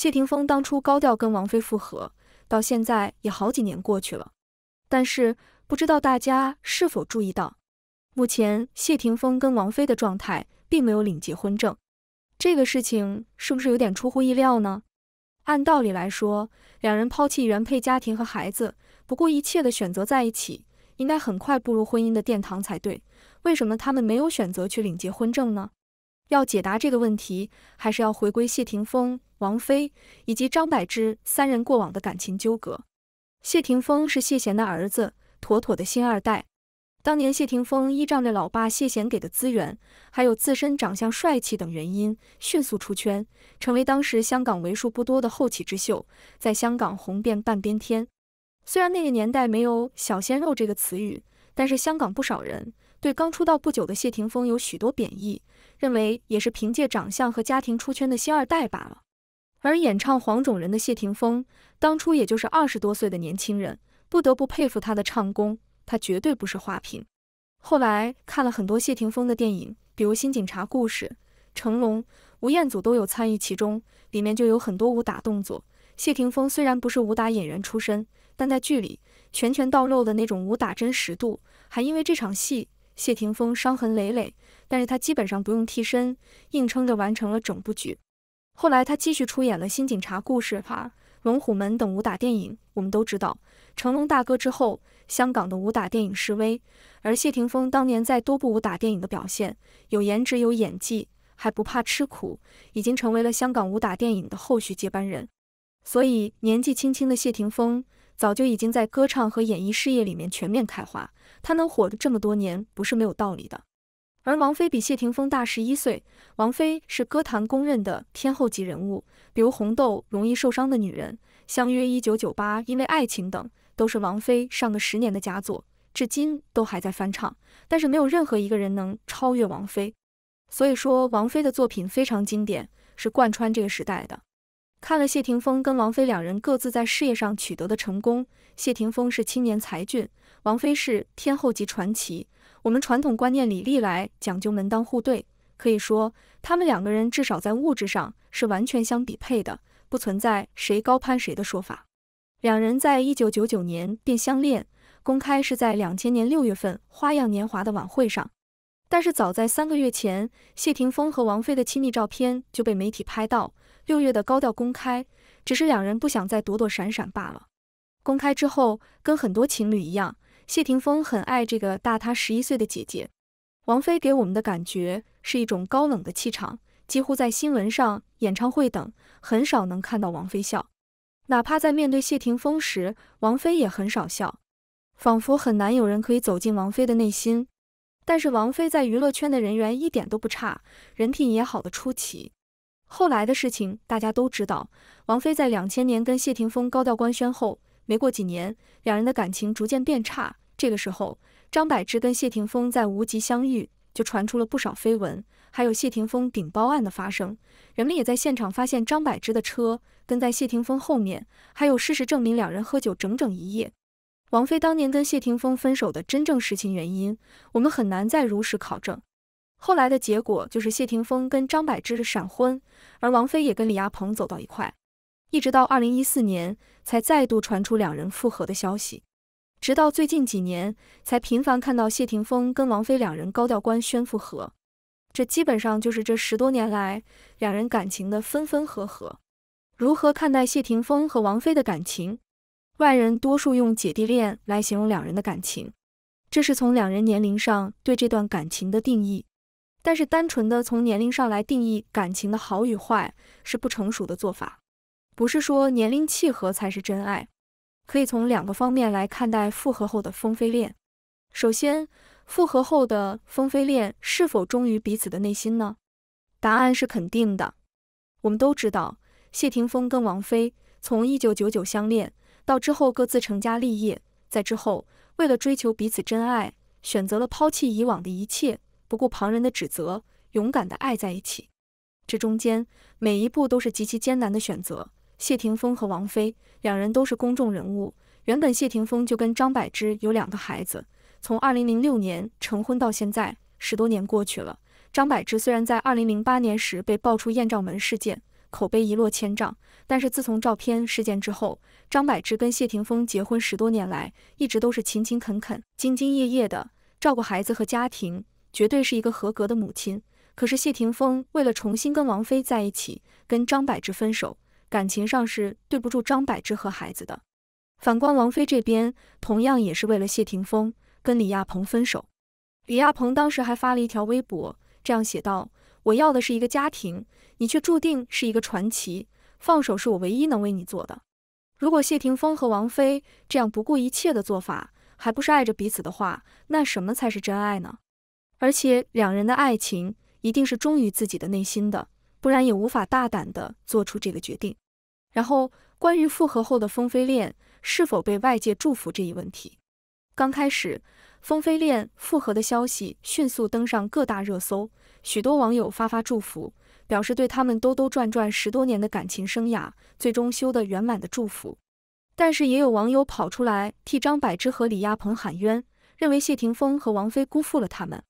谢霆锋当初高调跟王菲复合，到现在也好几年过去了。但是不知道大家是否注意到，目前谢霆锋跟王菲的状态并没有领结婚证，这个事情是不是有点出乎意料呢？按道理来说，两人抛弃原配家庭和孩子，不顾一切的选择在一起，应该很快步入婚姻的殿堂才对。为什么他们没有选择去领结婚证呢？要解答这个问题，还是要回归谢霆锋、王菲以及张柏芝三人过往的感情纠葛。谢霆锋是谢贤的儿子，妥妥的新二代。当年谢霆锋依仗着老爸谢贤给的资源，还有自身长相帅气等原因，迅速出圈，成为当时香港为数不多的后起之秀，在香港红遍半边天。虽然那个年代没有“小鲜肉”这个词语，但是香港不少人对刚出道不久的谢霆锋有许多贬义。认为也是凭借长相和家庭出圈的新二代罢了。而演唱《黄种人》的谢霆锋，当初也就是二十多岁的年轻人，不得不佩服他的唱功，他绝对不是花瓶。后来看了很多谢霆锋的电影，比如《新警察故事》，成龙、吴彦祖都有参与其中，里面就有很多武打动作。谢霆锋虽然不是武打演员出身，但在剧里拳拳到肉的那种武打真实度，还因为这场戏。谢霆锋伤痕累累，但是他基本上不用替身，硬撑着完成了整部剧。后来他继续出演了《新警察故事》《哈龙虎门》等武打电影。我们都知道，成龙大哥之后，香港的武打电影式微，而谢霆锋当年在多部武打电影的表现，有颜值，有演技，还不怕吃苦，已经成为了香港武打电影的后续接班人。所以年纪轻轻的谢霆锋。早就已经在歌唱和演艺事业里面全面开花，他能火的这么多年不是没有道理的。而王菲比谢霆锋大十一岁，王菲是歌坛公认的天后级人物，比如《红豆》《容易受伤的女人》《相约一九九八》《因为爱情》等，都是王菲上个十年的佳作，至今都还在翻唱。但是没有任何一个人能超越王菲，所以说王菲的作品非常经典，是贯穿这个时代的。看了谢霆锋跟王菲两人各自在事业上取得的成功，谢霆锋是青年才俊，王菲是天后级传奇。我们传统观念里历来讲究门当户对，可以说他们两个人至少在物质上是完全相匹配的，不存在谁高攀谁的说法。两人在一九九九年便相恋，公开是在两千年六月份《花样年华》的晚会上，但是早在三个月前，谢霆锋和王菲的亲密照片就被媒体拍到。六月的高调公开，只是两人不想再躲躲闪闪罢了。公开之后，跟很多情侣一样，谢霆锋很爱这个大他十一岁的姐姐。王菲给我们的感觉是一种高冷的气场，几乎在新闻上、演唱会等很少能看到王菲笑，哪怕在面对谢霆锋时，王菲也很少笑，仿佛很难有人可以走进王菲的内心。但是王菲在娱乐圈的人缘一点都不差，人品也好的出奇。后来的事情大家都知道，王菲在两千年跟谢霆锋高调官宣后，没过几年，两人的感情逐渐变差。这个时候，张柏芝跟谢霆锋在无极相遇，就传出了不少绯闻，还有谢霆锋顶包案的发生。人们也在现场发现张柏芝的车跟在谢霆锋后面，还有事实证明两人喝酒整整一夜。王菲当年跟谢霆锋分手的真正实情原因，我们很难再如实考证。后来的结果就是谢霆锋跟张柏芝的闪婚，而王菲也跟李亚鹏走到一块，一直到二零一四年才再度传出两人复合的消息，直到最近几年才频繁看到谢霆锋跟王菲两人高调官宣复合。这基本上就是这十多年来两人感情的分分合合。如何看待谢霆锋和王菲的感情？外人多数用姐弟恋来形容两人的感情，这是从两人年龄上对这段感情的定义。但是单纯的从年龄上来定义感情的好与坏是不成熟的做法，不是说年龄契合才是真爱。可以从两个方面来看待复合后的风飞恋。首先，复合后的风飞恋是否忠于彼此的内心呢？答案是肯定的。我们都知道谢霆锋跟王菲从一九九九相恋，到之后各自成家立业，在之后为了追求彼此真爱，选择了抛弃以往的一切。不顾旁人的指责，勇敢地爱在一起。这中间每一步都是极其艰难的选择。谢霆锋和王菲两人都是公众人物，原本谢霆锋就跟张柏芝有两个孩子。从二零零六年成婚到现在，十多年过去了。张柏芝虽然在二零零八年时被爆出艳照门事件，口碑一落千丈，但是自从照片事件之后，张柏芝跟谢霆锋结婚十多年来，一直都是勤勤恳恳、兢兢业业的照顾孩子和家庭。绝对是一个合格的母亲，可是谢霆锋为了重新跟王菲在一起，跟张柏芝分手，感情上是对不住张柏芝和孩子的。反观王菲这边，同样也是为了谢霆锋跟李亚鹏分手。李亚鹏当时还发了一条微博，这样写道：“我要的是一个家庭，你却注定是一个传奇。放手是我唯一能为你做的。如果谢霆锋和王菲这样不顾一切的做法，还不是爱着彼此的话，那什么才是真爱呢？”而且两人的爱情一定是忠于自己的内心的，不然也无法大胆的做出这个决定。然后关于复合后的风飞恋是否被外界祝福这一问题，刚开始风飞恋复合的消息迅速登上各大热搜，许多网友发发祝福，表示对他们兜兜转转十多年的感情生涯最终修得圆满的祝福。但是也有网友跑出来替张柏芝和李亚鹏喊冤，认为谢霆锋和王菲辜负了他们。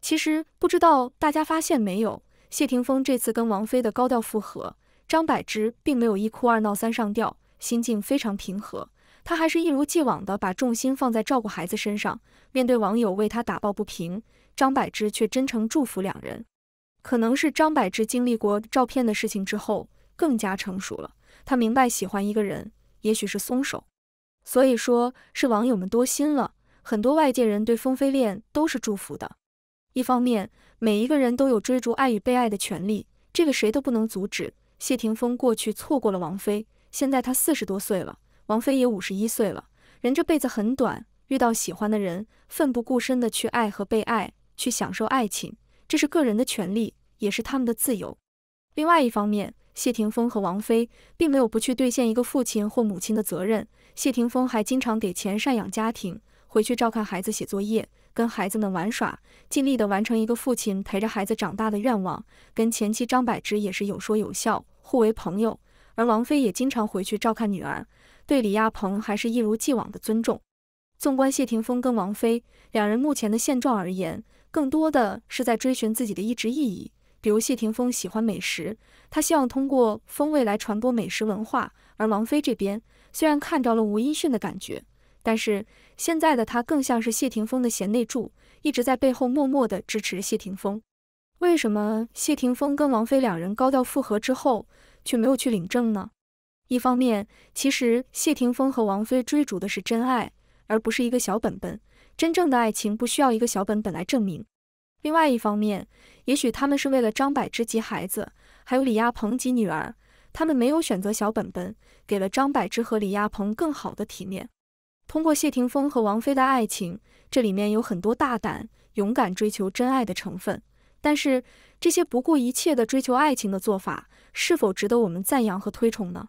其实不知道大家发现没有，谢霆锋这次跟王菲的高调复合，张柏芝并没有一哭二闹三上吊，心境非常平和。她还是一如既往的把重心放在照顾孩子身上。面对网友为他打抱不平，张柏芝却真诚祝福两人。可能是张柏芝经历过照片的事情之后，更加成熟了。她明白喜欢一个人，也许是松手。所以说是网友们多心了，很多外界人对风飞恋都是祝福的。一方面，每一个人都有追逐爱与被爱的权利，这个谁都不能阻止。谢霆锋过去错过了王菲，现在他四十多岁了，王菲也五十一岁了，人这辈子很短，遇到喜欢的人，奋不顾身地去爱和被爱，去享受爱情，这是个人的权利，也是他们的自由。另外一方面，谢霆锋和王菲并没有不去兑现一个父亲或母亲的责任，谢霆锋还经常给钱赡养家庭，回去照看孩子写作业。跟孩子们玩耍，尽力地完成一个父亲陪着孩子长大的愿望。跟前妻张柏芝也是有说有笑，互为朋友。而王菲也经常回去照看女儿，对李亚鹏还是一如既往的尊重。纵观谢霆锋跟王菲两人目前的现状而言，更多的是在追寻自己的一直意义。比如谢霆锋喜欢美食，他希望通过风味来传播美食文化。而王菲这边虽然看着了吴音讯的感觉。但是现在的他更像是谢霆锋的贤内助，一直在背后默默的支持谢霆锋。为什么谢霆锋跟王菲两人高调复合之后却没有去领证呢？一方面，其实谢霆锋和王菲追逐的是真爱，而不是一个小本本。真正的爱情不需要一个小本本来证明。另外一方面，也许他们是为了张柏芝及孩子，还有李亚鹏及女儿，他们没有选择小本本，给了张柏芝和李亚鹏更好的体面。通过谢霆锋和王菲的爱情，这里面有很多大胆、勇敢追求真爱的成分。但是，这些不顾一切的追求爱情的做法，是否值得我们赞扬和推崇呢？